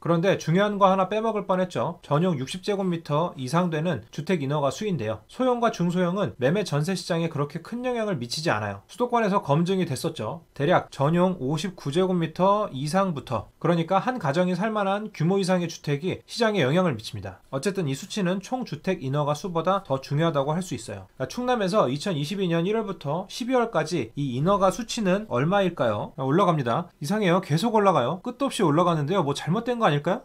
그런데 중요한 거 하나 빼먹을 뻔했죠. 전용 60제곱미터 이상 되는 주택 인허가 수인데요. 소형과 중소형은 매매 전세 시장에 그렇게 큰 영향을 미치지 않아요. 수도권에서 검증이 됐었죠. 대략 전용 59제곱미터 이상부터 그러니까 한 가정이 살만한 규모 이상의 주택이 시장에 영향을 미칩니다. 어쨌든 이 수치는 총 주택 인허가 수보다 더 중요하다고 할 수 있어요. 그러니까 충남에서 2022년 1월부터 12월까지 이 인허가 수치는 얼마일까요? 올라갑니다. 이상해요. 계속 올라가요. 끝도 없이 올라가는데요. 뭐 잘못된 거 아닐까요?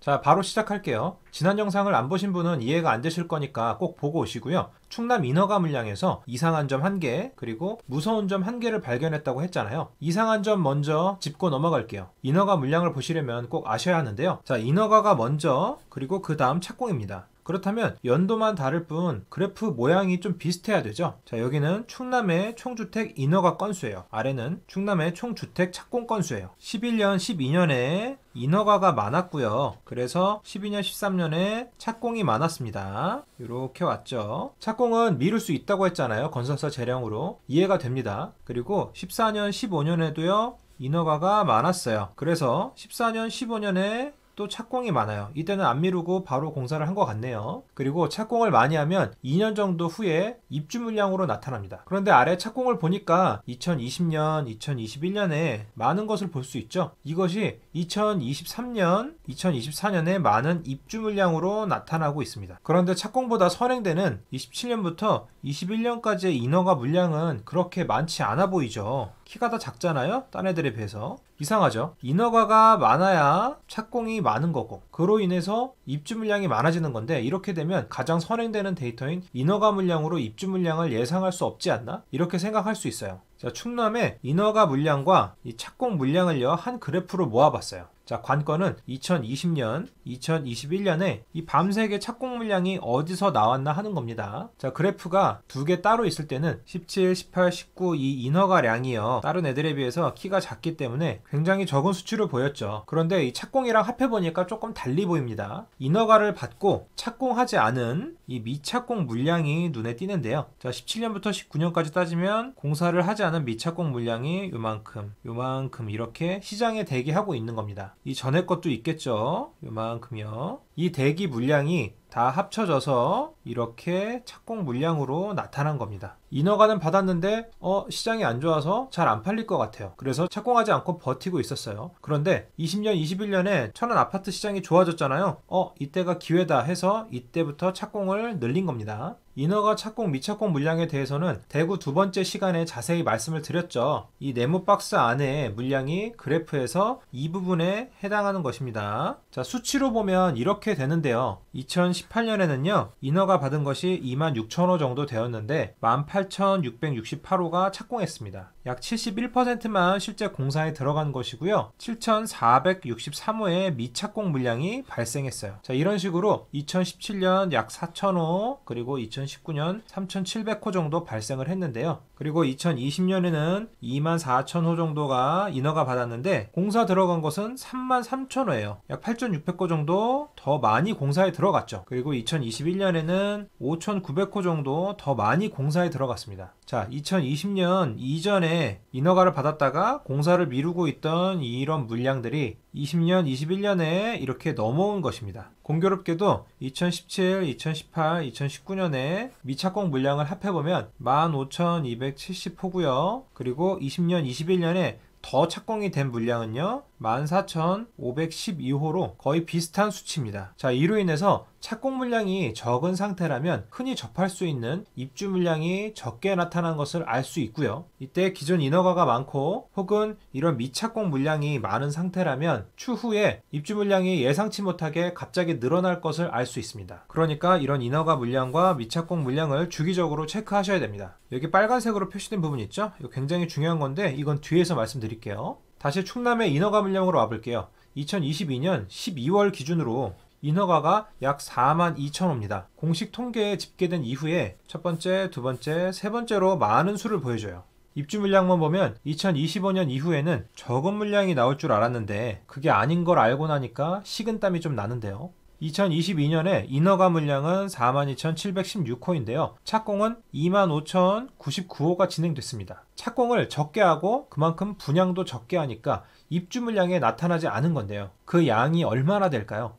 자 바로 시작할게요. 지난 영상을 안 보신 분은 이해가 안 되실 거니까 꼭 보고 오시고요. 충남 인허가 물량에서 이상한 점 한 개 그리고 무서운 점 한개를 발견했다고 했잖아요. 이상한 점 먼저 짚고 넘어갈게요. 인허가 물량을 보시려면 꼭 아셔야 하는데요. 자 인허가가 먼저 그리고 그 다음 착공입니다. 그렇다면 연도만 다를 뿐 그래프 모양이 좀 비슷해야 되죠. 자 여기는 충남의 총주택 인허가 건수예요. 아래는 충남의 총주택 착공 건수예요. 11년, 12년에 인허가가 많았고요. 그래서 12년, 13년에 착공이 많았습니다. 이렇게 왔죠. 착공은 미룰 수 있다고 했잖아요. 건설사 재량으로. 이해가 됩니다. 그리고 14년, 15년에도요. 인허가가 많았어요. 그래서 14년, 15년에 또 착공이 많아요. 이때는 안 미루고 바로 공사를 한 것 같네요. 그리고 착공을 많이 하면 2년 정도 후에 입주 물량으로 나타납니다. 그런데 아래 착공을 보니까 2020년, 2021년에 많은 것을 볼 수 있죠. 이것이 2023년, 2024년에 많은 입주 물량으로 나타나고 있습니다. 그런데 착공보다 선행되는 27년부터 21년까지의 인허가 물량은 그렇게 많지 않아 보이죠. 키가 더 작잖아요? 딴 애들에 비해서. 이상하죠? 인허가가 많아야 착공이 많은 거고 그로 인해서 입주 물량이 많아지는 건데 이렇게 되면 가장 선행되는 데이터인 인허가 물량으로 입주 물량을 예상할 수 없지 않나? 이렇게 생각할 수 있어요. 자, 충남의 인허가 물량과 이 착공 물량을요 한 그래프로 모아봤어요. 자, 관건은 2020년, 2021년에 이 밤세계 착공 물량이 어디서 나왔나 하는 겁니다. 자, 그래프가 두 개 따로 있을 때는 17, 18, 19 이 인허가량이요. 다른 애들에 비해서 키가 작기 때문에 굉장히 적은 수치를 보였죠. 그런데 이 착공이랑 합해보니까 조금 달리 보입니다. 인허가를 받고 착공하지 않은 이 미착공 물량이 눈에 띄는데요. 자, 17년부터 19년까지 따지면 공사를 하지 않은 미착공 물량이 요만큼, 요만큼 이렇게 시장에 대기하고 있는 겁니다. 이 전에 것도 있겠죠. 요만큼요. 이 대기 물량이 다 합쳐져서 이렇게 착공 물량으로 나타난 겁니다. 인허가는 받았는데 어 시장이 안 좋아서 잘 안 팔릴 것 같아요. 그래서 착공하지 않고 버티고 있었어요. 그런데 20년, 21년에 천안 아파트 시장이 좋아졌잖아요. 어 이때가 기회다 해서 이때부터 착공을 늘린 겁니다. 인허가 착공 미착공 물량에 대해서는 대구 두 번째 시간에 자세히 말씀을 드렸죠. 이 네모 박스 안에 물량이 그래프에서 이 부분에 해당하는 것입니다. 자, 수치로 보면 이렇게 되는데요. 2018년에는요. 인허가 받은 것이 26,000호 정도 되었는데 18,668호가 착공했습니다. 약 71%만 실제 공사에 들어간 것이고요. 7,463호의 미착공 물량이 발생했어요. 자, 이런 식으로 2017년 약 4,000호 그리고 2018 2019년 3,700호 정도 발생을 했는데요. 그리고 2020년에는 2만 4천 호 정도가 인허가 받았는데 공사 들어간 것은 3만 3천 호예요. 약 8,600호 정도 더 많이 공사에 들어갔죠. 그리고 2021년에는 5,900호 정도 더 많이 공사에 들어갔습니다. 자, 2020년 이전에 인허가를 받았다가 공사를 미루고 있던 이런 물량들이 20년, 21년에 이렇게 넘어온 것입니다. 공교롭게도 2017, 2018, 2019년에 미착공 물량을 합해보면 15,200 1 7 0호고요 그리고 20년, 21년에 더 착공이 된 물량은요. 14,512호로 거의 비슷한 수치입니다. 자, 이로 인해서 착공 물량이 적은 상태라면 흔히 접할 수 있는 입주 물량이 적게 나타난 것을 알 수 있고요. 이때 기존 인허가가 많고 혹은 이런 미착공 물량이 많은 상태라면 추후에 입주 물량이 예상치 못하게 갑자기 늘어날 것을 알 수 있습니다. 그러니까 이런 인허가 물량과 미착공 물량을 주기적으로 체크하셔야 됩니다. 여기 빨간색으로 표시된 부분 있죠? 이거 굉장히 중요한 건데 이건 뒤에서 말씀드릴게요. 다시 충남의 인허가 물량으로 와볼게요. 2022년 12월 기준으로 인허가가 약 4만 2천 호입니다. 공식 통계에 집계된 이후에 첫 번째, 두 번째, 세 번째로 많은 수를 보여줘요. 입주 물량만 보면 2025년 이후에는 적은 물량이 나올 줄 알았는데 그게 아닌 걸 알고 나니까 식은땀이 좀 나는데요. 2022년에 인허가 물량은 42,716호인데요. 착공은 25,099호가 진행됐습니다. 착공을 적게 하고 그만큼 분양도 적게 하니까 입주 물량에 나타나지 않은 건데요. 그 양이 얼마나 될까요?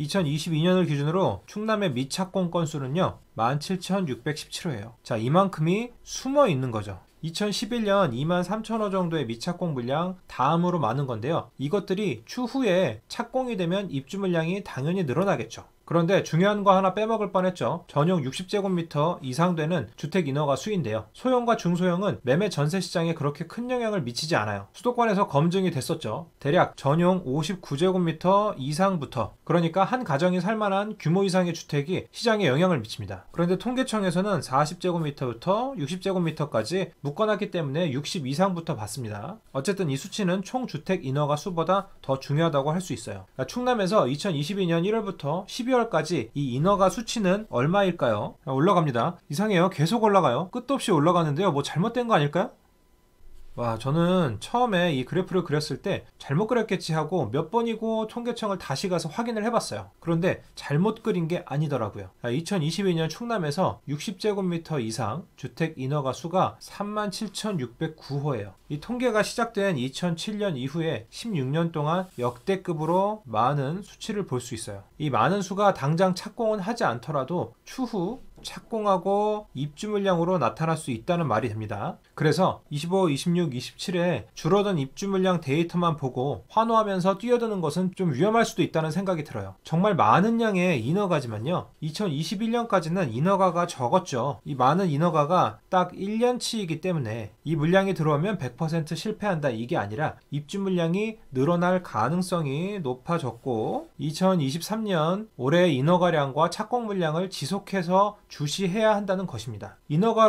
2022년을 기준으로 충남의 미착공 건수는요 17,617호예요. 자 이만큼이 숨어 있는 거죠. 2011년 2만 3천호 정도의 미착공 물량 다음으로 많은 건데요. 이것들이 추후에 착공이 되면 입주 물량이 당연히 늘어나겠죠. 그런데 중요한 거 하나 빼먹을 뻔했죠. 전용 60제곱미터 이상 되는 주택 인허가 수인데요. 소형과 중소형은 매매 전세 시장에 그렇게 큰 영향을 미치지 않아요. 수도권에서 검증이 됐었죠. 대략 전용 59제곱미터 이상부터 그러니까 한 가정이 살만한 규모 이상의 주택이 시장에 영향을 미칩니다. 그런데 통계청에서는 40제곱미터부터 60제곱미터까지 묶어놨기 때문에 60 이상부터 봤습니다. 어쨌든 이 수치는 총 주택 인허가 수보다 더 중요하다고 할 수 있어요. 그러니까 충남에서 2022년 1월부터 12월 10월까지 이 인허가 수치는 얼마일까요? 올라갑니다. 이상해요. 계속 올라가요. 끝도 없이 올라가는데요. 뭐 잘못된 거 아닐까요? 와 저는 처음에 이 그래프를 그렸을 때 잘못 그렸겠지 하고 몇 번이고 통계청을 다시 가서 확인을 해봤어요 그런데 잘못 그린 게 아니더라고요 2022년 충남에서 60제곱미터 이상 주택 인허가 수가 37,609호예요 이 통계가 시작된 2007년 이후에 16년 동안 역대급으로 많은 수치를 볼 수 있어요 이 많은 수가 당장 착공은 하지 않더라도 추후 착공하고 입주 물량으로 나타날 수 있다는 말이 됩니다. 그래서 25, 26, 27에 줄어든 입주 물량 데이터만 보고 환호하면서 뛰어드는 것은 좀 위험할 수도 있다는 생각이 들어요. 정말 많은 양의 인허가지만요. 2021년까지는 인허가가 적었죠. 이 많은 인허가가 딱 1년치이기 때문에 이 물량이 들어오면 100% 실패한다 이게 아니라 입주 물량이 늘어날 가능성이 높아졌고 2023년 올해 인허가량과 착공 물량을 지속해서 주시해야 한다는 것입니다.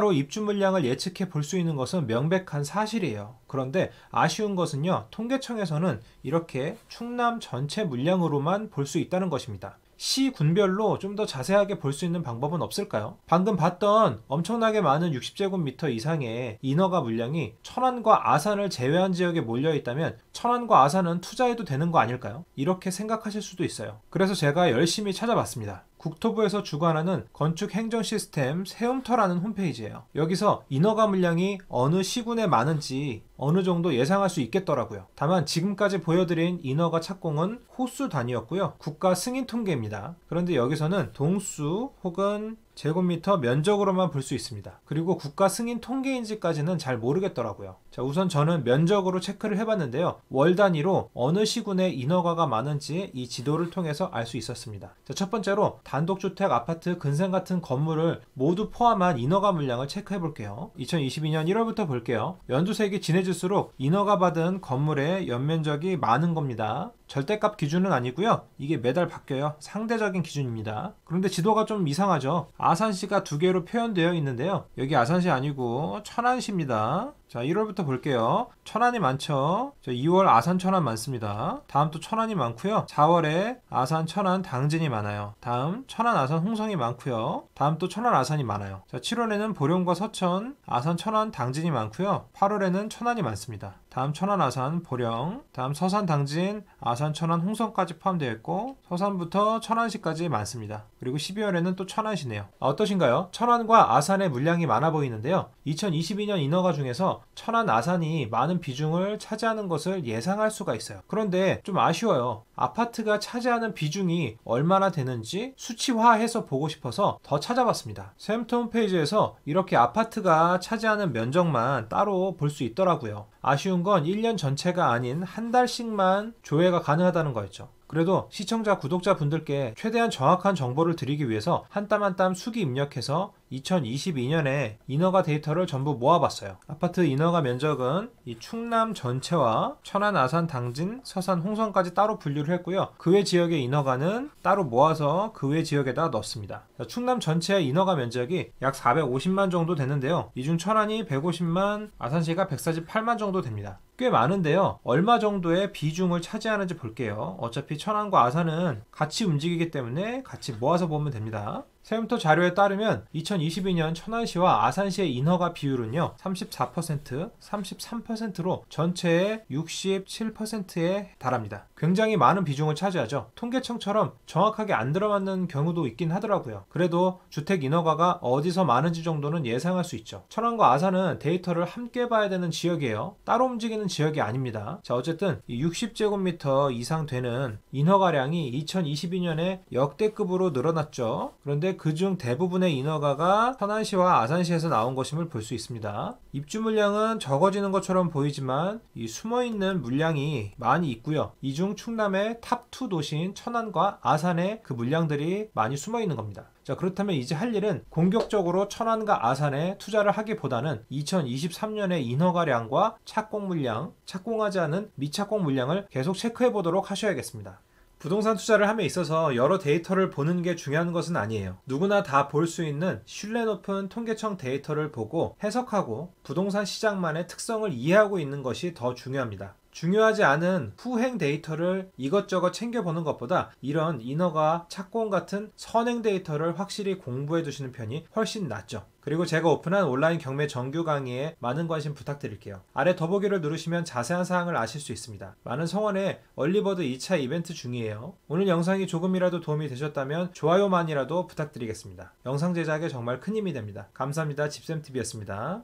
인허가로 입주 물량을 예측해 볼 수 있는 것은 명백한 사실이에요. 그런데 아쉬운 것은요, 통계청에서는 이렇게 충남 전체 물량으로만 볼 수 있다는 것입니다. 시 군별로 좀 더 자세하게 볼 수 있는 방법은 없을까요? 방금 봤던 엄청나게 많은 60제곱미터 이상의 인허가 물량이 천안과 아산을 제외한 지역에 몰려 있다면 천안과 아산은 투자해도 되는 거 아닐까요? 이렇게 생각하실 수도 있어요. 그래서 제가 열심히 찾아봤습니다. 국토부에서 주관하는 건축 행정 시스템 세움터라는 홈페이지예요. 여기서 인허가 물량이 어느 시군에 많은지 어느 정도 예상할 수 있겠더라고요. 다만 지금까지 보여드린 인허가 착공은 호수 단위였고요. 국가 승인 통계입니다. 그런데 여기서는 동수 혹은 제곱미터 면적으로만 볼 수 있습니다. 그리고 국가 승인 통계인지까지는 잘 모르겠더라고요. 자, 우선 저는 면적으로 체크를 해봤는데요. 월 단위로 어느 시군에 인허가가 많은지 이 지도를 통해서 알 수 있었습니다. 자, 첫 번째로 단독주택, 아파트, 근생 같은 건물을 모두 포함한 인허가 물량을 체크해 볼게요. 2022년 1월부터 볼게요. 연두색이 진해질수록 인허가 받은 건물의 연면적이 많은 겁니다. 절대값 기준은 아니고요. 이게 매달 바뀌어요. 상대적인 기준입니다. 그런데 지도가 좀 이상하죠. 아산시가 두 개로 표현되어 있는데요. 여기 아산시 아니고 천안시입니다. 자 1월부터 볼게요 천안이 많죠 자, 2월 아산 천안 많습니다 다음 또 천안이 많고요 4월에 아산 천안 당진이 많아요 다음 천안 아산 홍성이 많고요 다음 또 천안 아산이 많아요 자 7월에는 보령과 서천 아산 천안 당진이 많고요 8월에는 천안이 많습니다 다음 천안 아산 보령 다음 서산 당진 아산 천안 홍성까지 포함되어 있고 서산부터 천안시까지 많습니다 그리고 12월에는 또 천안시네요 어떠신가요? 천안과 아산의 물량이 많아 보이는데요 2022년 인허가 중에서 천안 아산이 많은 비중을 차지하는 것을 예상할 수가 있어요. 그런데 좀 아쉬워요. 아파트가 차지하는 비중이 얼마나 되는지 수치화해서 보고 싶어서 더 찾아봤습니다. 샘터 홈페이지에서 이렇게 아파트가 차지하는 면적만 따로 볼 수 있더라고요. 아쉬운 건 1년 전체가 아닌 한 달씩만 조회가 가능하다는 거였죠. 그래도 시청자 구독자 분들께 최대한 정확한 정보를 드리기 위해서 한 땀 한 땀 수기 입력해서 2022년에 인허가 데이터를 전부 모아봤어요. 아파트 인허가 면적은 이 충남 전체와 천안, 아산, 당진, 서산, 홍성까지 따로 분류를 했고요. 그 외 지역의 인허가는 따로 모아서 그 외 지역에다 넣습니다. 충남 전체의 인허가 면적이 약 450만 정도 되는데요. 이 중 천안이 150만, 아산시가 148만 정도 됩니다. 꽤 많은데요. 얼마 정도의 비중을 차지하는지 볼게요. 어차피 천안과 아산은 같이 움직이기 때문에 같이 모아서 보면 됩니다. 세무토 자료에 따르면 2022년 천안시와 아산시의 인허가 비율은요 34%, 33%로 전체의 67%에 달합니다. 굉장히 많은 비중을 차지하죠. 통계청처럼 정확하게 안 들어맞는 경우도 있긴 하더라고요. 그래도 주택 인허가가 어디서 많은지 정도는 예상할 수 있죠. 천안과 아산은 데이터를 함께 봐야 되는 지역이에요. 따로 움직이는 지역이 아닙니다. 자 어쨌든 60제곱미터 이상 되는 인허가량이 2022년에 역대급으로 늘어났죠. 그런데 그중 대부분의 인허가가 천안시와 아산시에서 나온 것임을 볼 수 있습니다. 입주 물량은 적어지는 것처럼 보이지만 이 숨어있는 물량이 많이 있고요. 이 중 충남의 탑2 도시인 천안과 아산에 그 물량들이 많이 숨어있는 겁니다. 자 그렇다면 이제 할 일은 공격적으로 천안과 아산에 투자를 하기보다는 2023년의 인허가량과 착공 물량, 착공하지 않은 미착공 물량을 계속 체크해 보도록 하셔야겠습니다. 부동산 투자를 함에 있어서 여러 데이터를 보는 게 중요한 것은 아니에요. 누구나 다 볼 수 있는 신뢰 높은 통계청 데이터를 보고 해석하고 부동산 시장만의 특성을 이해하고 있는 것이 더 중요합니다. 중요하지 않은 후행 데이터를 이것저것 챙겨보는 것보다 이런 인어가 착공 같은 선행 데이터를 확실히 공부해 두시는 편이 훨씬 낫죠. 그리고 제가 오픈한 온라인 경매 정규 강의에 많은 관심 부탁드릴게요. 아래 더보기를 누르시면 자세한 사항을 아실 수 있습니다. 많은 성원에 얼리버드 2차 이벤트 중이에요. 오늘 영상이 조금이라도 도움이 되셨다면 좋아요만이라도 부탁드리겠습니다. 영상 제작에 정말 큰 힘이 됩니다. 감사합니다. 집쌤TV였습니다.